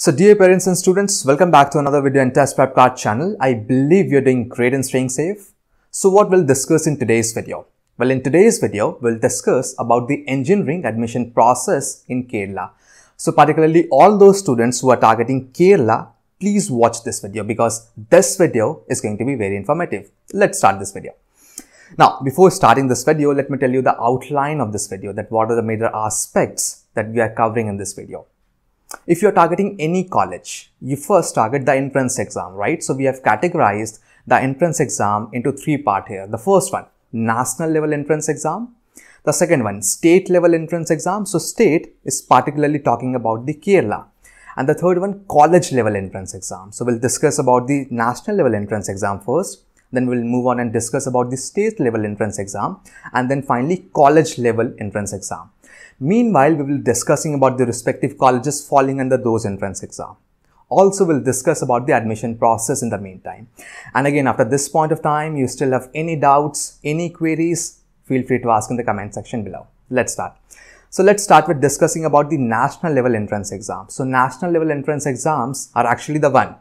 So dear parents and students, welcome back to another video in test prep card channel. I believe you're doing great and staying safe. So what we'll discuss in today's video? Well, in today's video, we'll discuss about the engineering admission process in Kerala. So particularly all those students who are targeting Kerala, please watch this video because this video is going to be very informative. Let's start this video. Now, before starting this video, let me tell you the outline of this video that what are the major aspects that we are covering in this video if you're targeting any college, you first target the entrance exam, right? So we have categorized the entrance exam into three part here. The first one, national level entrance exam. The second one, state level entrance exam. So state is particularly talking about the Kerala. And the third one, college level entrance exam. So we'll discuss about the national level entrance exam first. Then we'll move on and discuss about the state level entrance exam. And then finally, college level entrance exam. Meanwhile, we will be discussing about the respective colleges falling under those entrance exam. Also, we'll discuss about the admission process in the meantime. And again, after this point of time, you still have any doubts, any queries, feel free to ask in the comment section below. Let's start. So let's start with discussing about the national level entrance exams. So national level entrance exams are actually the one,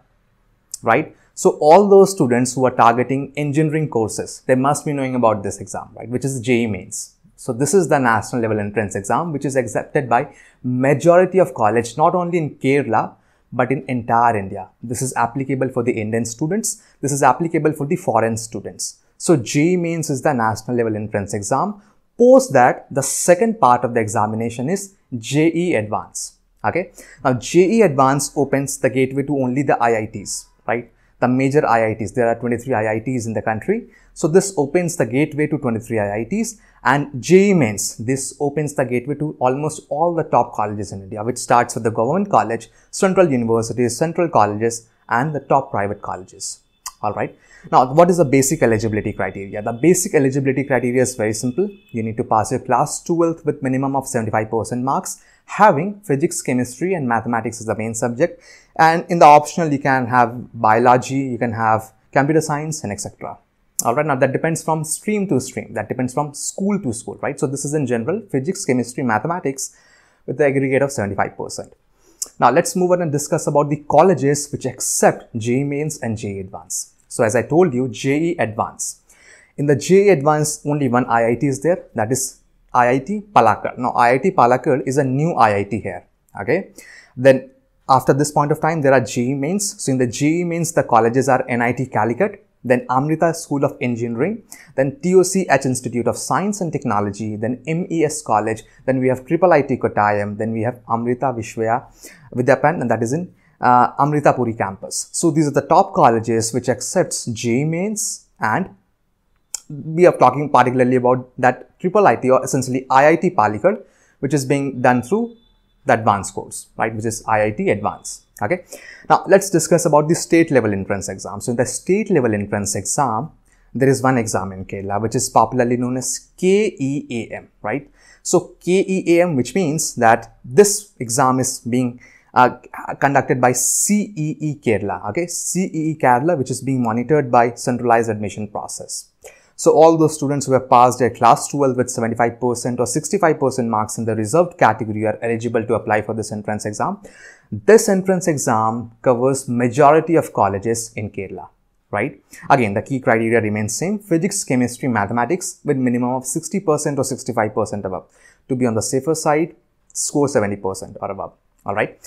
right? So all those students who are targeting engineering courses, they must be knowing about this exam, right? Which is JE mains. So this is the national level entrance exam, which is accepted by majority of college, not only in Kerala, but in entire India. This is applicable for the Indian students. This is applicable for the foreign students. So J means is the national level entrance exam. Post that, the second part of the examination is JE Advance. Okay. Now JE Advance opens the gateway to only the IITs, right? The major IITs. There are 23 IITs in the country. So this opens the gateway to 23 IITs and JE Mains. This opens the gateway to almost all the top colleges in India, which starts with the government college, central universities, central colleges, and the top private colleges. Alright. Now, what is the basic eligibility criteria? The basic eligibility criteria is very simple. You need to pass your class 12th with minimum of 75% marks, having physics, chemistry and mathematics as the main subject. And in the optional, you can have biology, you can have computer science and etc all right now that depends from stream to stream that depends from school to school right so this is in general physics chemistry mathematics with the aggregate of 75% now let's move on and discuss about the colleges which accept JE mains and JE advance so as i told you JE advance in the JE advance only one IIT is there that is IIT Palakkad now IIT Palakkad is a new IIT here okay then after this point of time there are JE mains so in the JE mains the colleges are NIT Calicut then Amrita School of Engineering, then TOCH Institute of Science and Technology, then MES College, then we have Triple IT Kottayam, then we have Amrita Vishwaya Vidyapan, and that is in uh, Amrita Puri campus. So these are the top colleges which accepts J mains and we are talking particularly about that triple IT or essentially IIT Palikkad, which is being done through the advanced course, right, which is IIT Advanced okay now let's discuss about the state level entrance exam so in the state level entrance exam there is one exam in kerala which is popularly known as keam right so keam which means that this exam is being uh, conducted by cee kerala okay cee kerala which is being monitored by centralized admission process so all those students who have passed their class 12 with 75% or 65% marks in the reserved category are eligible to apply for this entrance exam. This entrance exam covers majority of colleges in Kerala right? Again, the key criteria remains same, physics, chemistry, mathematics with minimum of 60% or 65% above. To be on the safer side, score 70% or above, all right?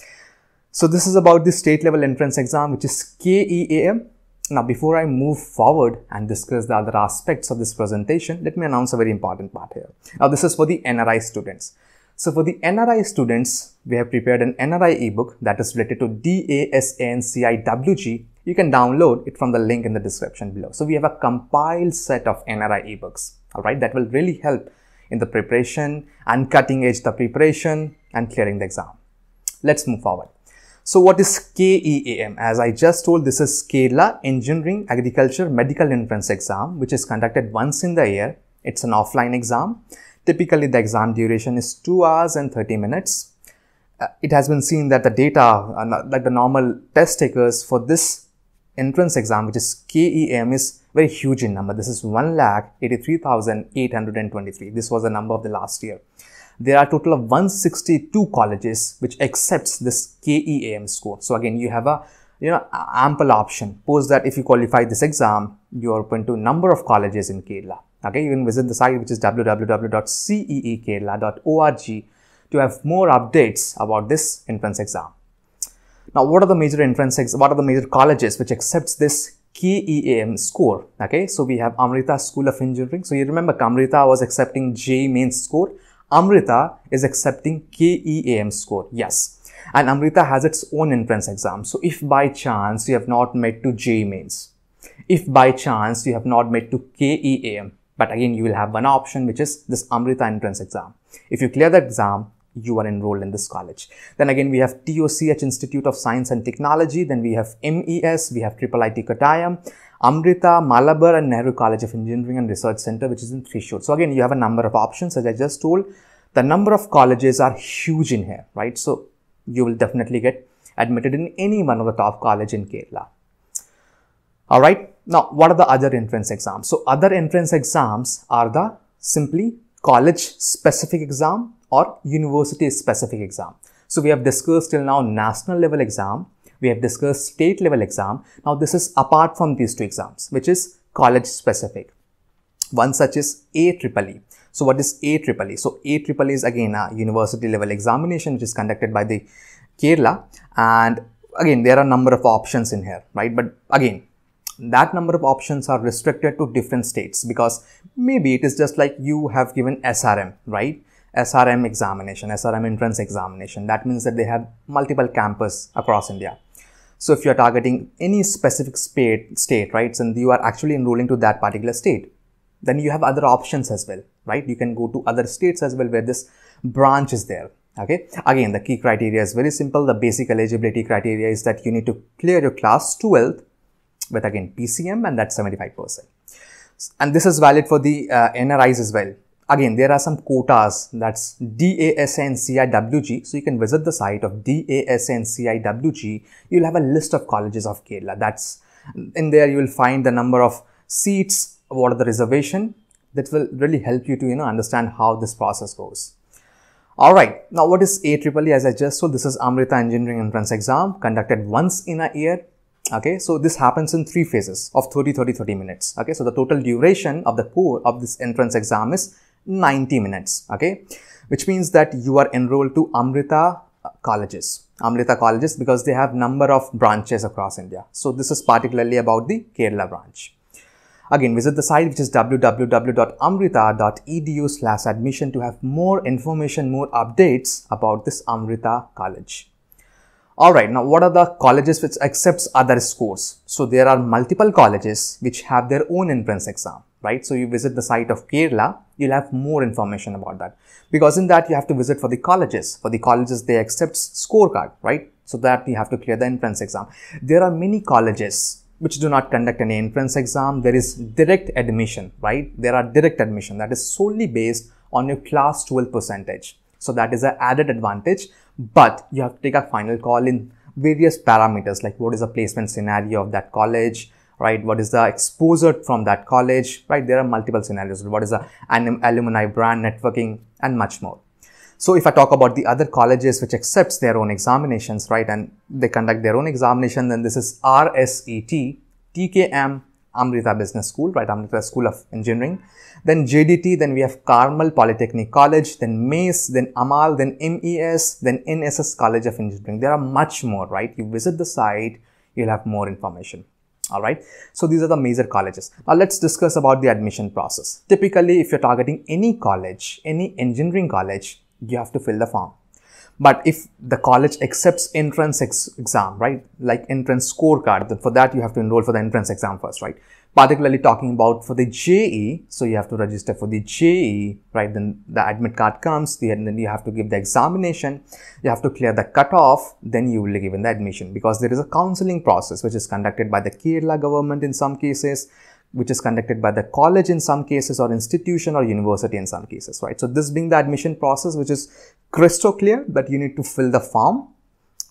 So this is about the state level entrance exam, which is KEAM now, before I move forward and discuss the other aspects of this presentation, let me announce a very important part here. Now, this is for the NRI students. So for the NRI students, we have prepared an NRI ebook that is related to DASANCIWG. You can download it from the link in the description below. So we have a compiled set of NRI ebooks, all right, that will really help in the preparation and cutting edge the preparation and clearing the exam. Let's move forward. So what is KEAM? As I just told, this is Kerala Engineering Agriculture Medical Entrance Exam, which is conducted once in the year. It's an offline exam. Typically, the exam duration is 2 hours and 30 minutes. Uh, it has been seen that the data, uh, like the normal test takers for this entrance exam, which is KEAM, is very huge in number. This is 1,83,823. This was the number of the last year there are total of 162 colleges which accepts this KEAM score. So again, you have a you know ample option. Post that if you qualify this exam, you are open to number of colleges in Kerala. Okay, you can visit the site which is www.ceekerala.org to have more updates about this entrance exam. Now, what are the major entrance ex what are the major colleges which accepts this KEAM score? Okay, so we have Amrita School of Engineering. So you remember Amrita was accepting J main score Amrita is accepting KEAM score. Yes. And Amrita has its own entrance exam. So if by chance you have not made to J mains, if by chance you have not made to KEAM, but again you will have one option which is this Amrita entrance exam. If you clear that exam, you are enrolled in this college. Then again, we have TOCH Institute of Science and Technology. Then we have MES, we have Triple I T Katayam. Amrita, Malabar and Nehru College of Engineering and Research Center which is in Thrissur. So again you have a number of options as I just told. The number of colleges are huge in here, right? So you will definitely get admitted in any one of the top college in Kerala. All right. Now, what are the other entrance exams? So other entrance exams are the simply college specific exam or university specific exam. So we have discussed till now national level exam, we have discussed state level exam. Now this is apart from these two exams, which is college specific. One such is AEEE. So what is AEEE? So AEEE is again a university level examination which is conducted by the Kerala and again there are number of options in here, right? But again, that number of options are restricted to different states because maybe it is just like you have given SRM, right? SRM examination, SRM entrance examination. That means that they have multiple campus across India. So if you're targeting any specific state, state, right, and you are actually enrolling to that particular state, then you have other options as well, right? You can go to other states as well where this branch is there. Okay. Again, the key criteria is very simple. The basic eligibility criteria is that you need to clear your class 12th with again PCM and that's 75%. And this is valid for the uh, NRIs as well. Again, there are some quotas, that's DASNCIWG. So you can visit the site of DASNCIWG. You'll have a list of colleges of Kerala. That's in there you will find the number of seats, what are the reservation. That will really help you to, you know, understand how this process goes. Alright, now what is AEEE as I just told, this is Amrita Engineering Entrance Exam conducted once in a year okay so this happens in three phases of 30 30 30 minutes okay so the total duration of the core of this entrance exam is 90 minutes okay which means that you are enrolled to amrita colleges amrita colleges because they have number of branches across india so this is particularly about the kerala branch again visit the site which is www.amrita.edu slash admission to have more information more updates about this amrita college Alright, now what are the colleges which accepts other scores? So there are multiple colleges which have their own entrance exam, right? So you visit the site of Kerala, you'll have more information about that. Because in that you have to visit for the colleges. For the colleges, they accept scorecard, right? So that you have to clear the entrance exam. There are many colleges which do not conduct any entrance exam. There is direct admission, right? There are direct admission that is solely based on your class 12 percentage. So that is an added advantage but you have to take a final call in various parameters like what is the placement scenario of that college right what is the exposure from that college right there are multiple scenarios what is the alumni brand networking and much more so if i talk about the other colleges which accepts their own examinations right and they conduct their own examination then this is rset tkm Amrita Business School, right? Amrita School of Engineering. Then JDT, then we have Carmel Polytechnic College, then MACE, then AMAL, then MES, then NSS College of Engineering. There are much more, right? You visit the site, you'll have more information. All right. So these are the major colleges. Now let's discuss about the admission process. Typically, if you're targeting any college, any engineering college, you have to fill the form but if the college accepts entrance ex exam, right, like entrance scorecard, for that you have to enroll for the entrance exam first, right? Particularly talking about for the JE, so you have to register for the JE, right? Then the admit card comes, then you have to give the examination, you have to clear the cutoff, then you will be given the admission because there is a counseling process which is conducted by the Kerala government in some cases which is conducted by the college in some cases or institution or university in some cases, right? So this being the admission process, which is crystal clear that you need to fill the form,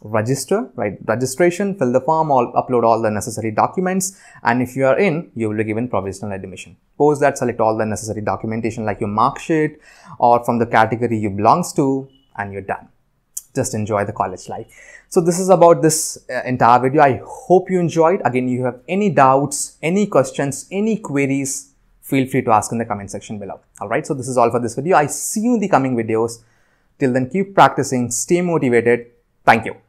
register, right? Registration, fill the form, all, upload all the necessary documents. And if you are in, you will be given provisional admission. Post that, select all the necessary documentation like your mark sheet or from the category you belongs to and you're done just enjoy the college life. So this is about this uh, entire video. I hope you enjoyed. Again, you have any doubts, any questions, any queries, feel free to ask in the comment section below. Alright, so this is all for this video. I see you in the coming videos. Till then, keep practicing, stay motivated. Thank you.